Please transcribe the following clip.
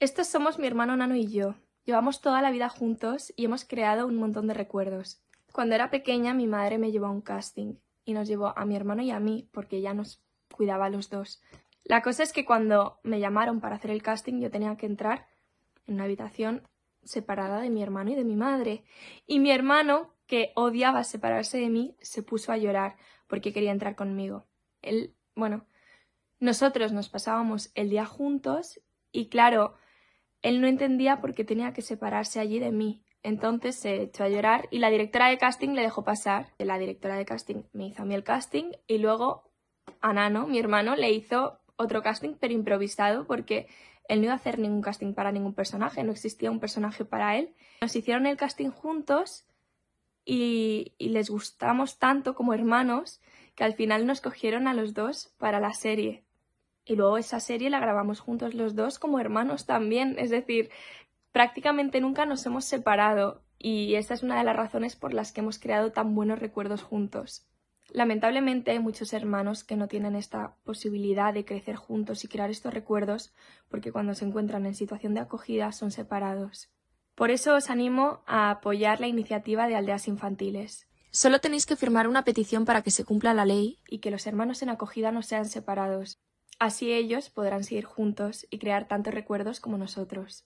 Estos somos mi hermano Nano y yo. Llevamos toda la vida juntos y hemos creado un montón de recuerdos. Cuando era pequeña mi madre me llevó a un casting y nos llevó a mi hermano y a mí porque ella nos cuidaba a los dos. La cosa es que cuando me llamaron para hacer el casting yo tenía que entrar en una habitación separada de mi hermano y de mi madre. Y mi hermano, que odiaba separarse de mí, se puso a llorar porque quería entrar conmigo. Él, bueno, nosotros nos pasábamos el día juntos y claro, él no entendía por qué tenía que separarse allí de mí. Entonces se echó a llorar y la directora de casting le dejó pasar. La directora de casting me hizo a mí el casting y luego a Nano, mi hermano, le hizo otro casting pero improvisado porque él no iba a hacer ningún casting para ningún personaje, no existía un personaje para él. Nos hicieron el casting juntos y, y les gustamos tanto como hermanos que al final nos cogieron a los dos para la serie. Y luego esa serie la grabamos juntos los dos como hermanos también, es decir, prácticamente nunca nos hemos separado y esta es una de las razones por las que hemos creado tan buenos recuerdos juntos. Lamentablemente hay muchos hermanos que no tienen esta posibilidad de crecer juntos y crear estos recuerdos porque cuando se encuentran en situación de acogida son separados. Por eso os animo a apoyar la iniciativa de Aldeas Infantiles. Solo tenéis que firmar una petición para que se cumpla la ley y que los hermanos en acogida no sean separados. Así ellos podrán seguir juntos y crear tantos recuerdos como nosotros.